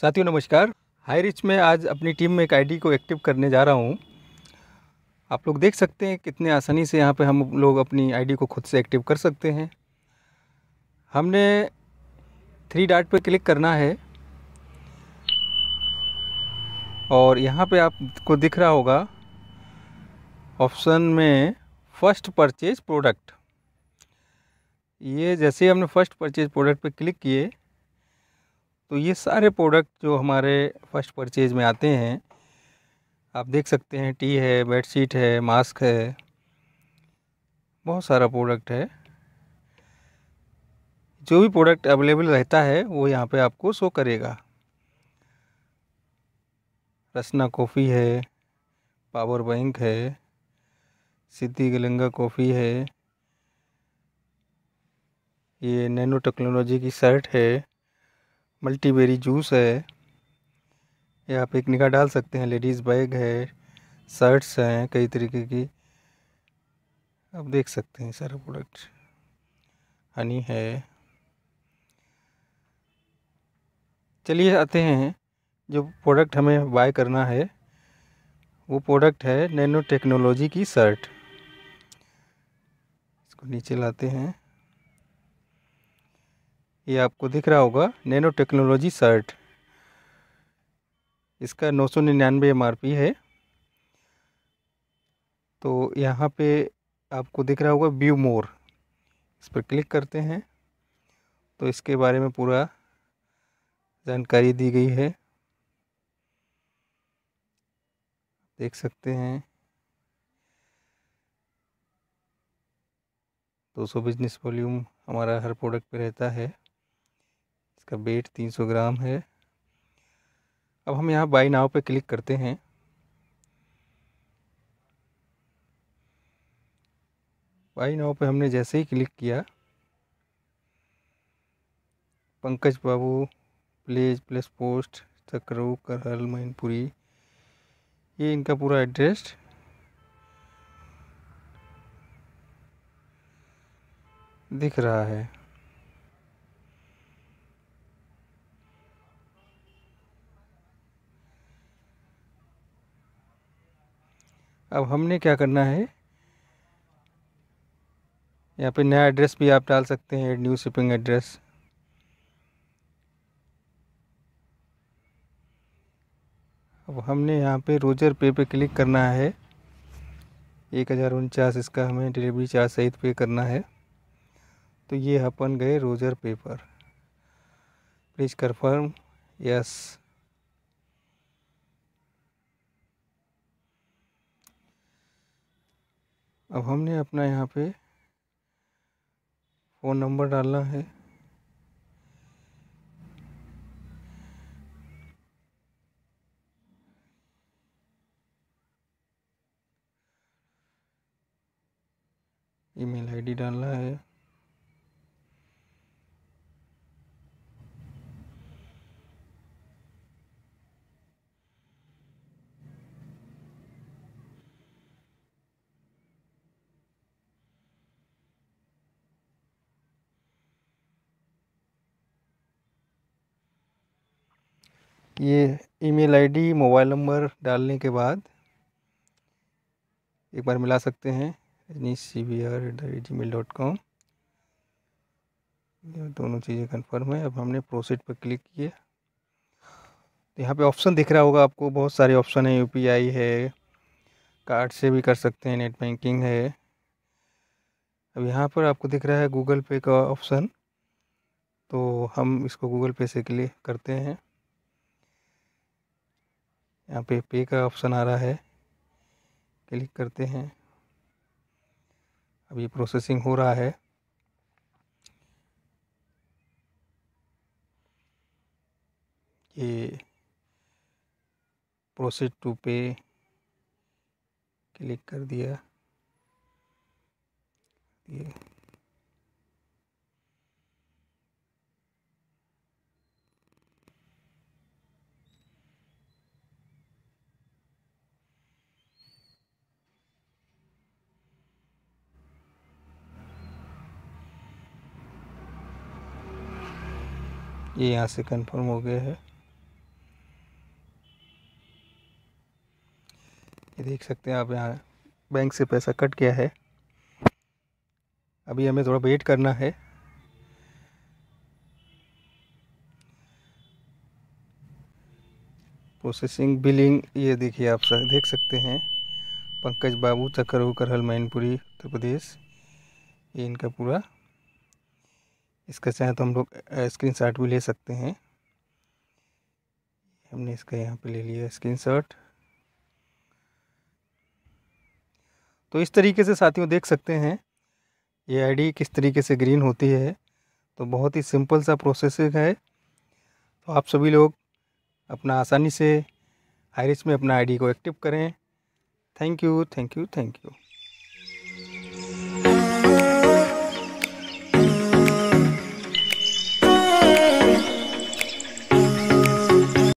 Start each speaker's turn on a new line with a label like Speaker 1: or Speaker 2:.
Speaker 1: साथियों नमस्कार high rich में आज अपनी टीम में एक आईडी को एक्टिव करने जा रहा हूँ आप लोग देख सकते हैं कितने आसानी से यहाँ पे हम लोग अपनी आईडी को खुद से एक्टिव कर सकते हैं हमने थ्री डाट पे क्लिक करना है और यहाँ पे आपको दिख रहा होगा ऑप्शन में फ़र्स्ट परचेज प्रोडक्ट ये जैसे ही हमने फ़र्स्ट परचेज प्रोडक्ट पे क्लिक किए तो ये सारे प्रोडक्ट जो हमारे फर्स्ट परचेज में आते हैं आप देख सकते हैं टी है बेडशीट है मास्क है बहुत सारा प्रोडक्ट है जो भी प्रोडक्ट अवेलेबल रहता है वो यहाँ पे आपको शो करेगा रसना कॉफ़ी है पावर बैंक है सिद्धि गलंगा कॉफ़ी है ये नैनो टेक्नोलॉजी की शर्ट है मल्टीबेरी जूस है या आप एक निगाह डाल सकते हैं लेडीज़ बैग है शर्ट्स हैं कई तरीके की आप देख सकते हैं सारा प्रोडक्ट हनी है चलिए आते हैं जो प्रोडक्ट हमें बाय करना है वो प्रोडक्ट है नैनो टेक्नोलॉजी की शर्ट इसको नीचे लाते हैं ये आपको दिख रहा होगा नैनो टेक्नोलॉजी शर्ट इसका नौ सौ निन्यानवे एम है तो यहाँ पे आपको दिख रहा होगा व्यू मोर इस पर क्लिक करते हैं तो इसके बारे में पूरा जानकारी दी गई है देख सकते हैं दो सौ बिजनेस वॉल्यूम हमारा हर प्रोडक्ट पे रहता है इसका वेट 300 ग्राम है अब हम यहाँ बाई नाव पे क्लिक करते हैं बाई नाव पे हमने जैसे ही क्लिक किया पंकज बाबू प्लेज प्लस पोस्ट सकरू करहल मैनपुरी ये इनका पूरा एड्रेस दिख रहा है अब हमने क्या करना है यहाँ पे नया एड्रेस भी आप डाल सकते हैं न्यू शिपिंग एड्रेस अब हमने यहाँ पे रोजर पे पे क्लिक करना है एक हज़ार उनचास इसका हमें डिलीवरी चार्ज सहित पे करना है तो ये अपन गए रोजर पे पर प्लीज़ कन्फर्म यस अब हमने अपना यहाँ पे फ़ोन नंबर डालना है ईमेल आईडी डालना है ये ईमेल आईडी मोबाइल नंबर डालने के बाद एक बार मिला सकते हैं Rajneesh C B R at the rate Gmail dot com दोनों चीज़ें कन्फर्म है अब हमने प्रोसीड पर क्लिक किया तो यहाँ पे ऑप्शन दिख रहा होगा आपको बहुत सारे ऑप्शन है यूपीआई है कार्ड से भी कर सकते हैं नेट बैंकिंग है अब यहाँ पर आपको दिख रहा है गूगल पे का ऑप्शन तो हम इसको गूगल पे से क्लिक करते हैं यहाँ पे पे का ऑप्शन आ रहा है क्लिक करते हैं अभी प्रोसेसिंग हो रहा है ये प्रोसेस टू पे क्लिक कर दिया ये ये यहाँ से कंफर्म हो गया है ये देख सकते हैं आप यहाँ बैंक से पैसा कट गया है अभी हमें थोड़ा वेट करना है प्रोसेसिंग बिलिंग ये देखिए आप सर देख सकते हैं पंकज बाबू चक्कर होकर हल मैनपुरी उत्तर प्रदेश ये इनका पूरा इसका चाहे तो हम लोग स्क्रीनशॉट भी ले सकते हैं हमने इसका यहाँ पे ले लिया स्क्रीनशॉट तो इस तरीके से साथियों देख सकते हैं ये आईडी किस तरीके से ग्रीन होती है तो बहुत ही सिंपल सा प्रोसेसिंग है तो आप सभी लोग अपना आसानी से आयरिस में अपना आईडी को एक्टिव करें thank you thank you thank you